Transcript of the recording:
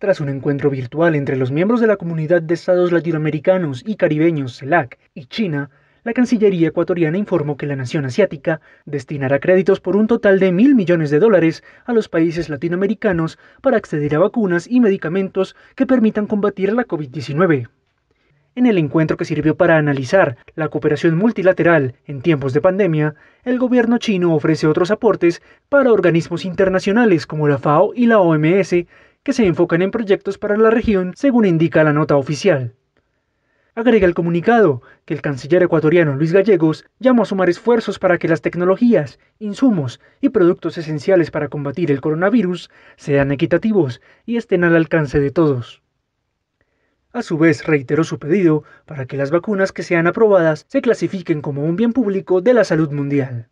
Tras un encuentro virtual entre los miembros de la Comunidad de Estados Latinoamericanos y Caribeños, CELAC, y China, la Cancillería ecuatoriana informó que la nación asiática destinará créditos por un total de mil millones de dólares a los países latinoamericanos para acceder a vacunas y medicamentos que permitan combatir la COVID-19. En el encuentro que sirvió para analizar la cooperación multilateral en tiempos de pandemia, el gobierno chino ofrece otros aportes para organismos internacionales como la FAO y la OMS que se enfocan en proyectos para la región, según indica la nota oficial. Agrega el comunicado que el canciller ecuatoriano Luis Gallegos llamó a sumar esfuerzos para que las tecnologías, insumos y productos esenciales para combatir el coronavirus sean equitativos y estén al alcance de todos. A su vez, reiteró su pedido para que las vacunas que sean aprobadas se clasifiquen como un bien público de la salud mundial.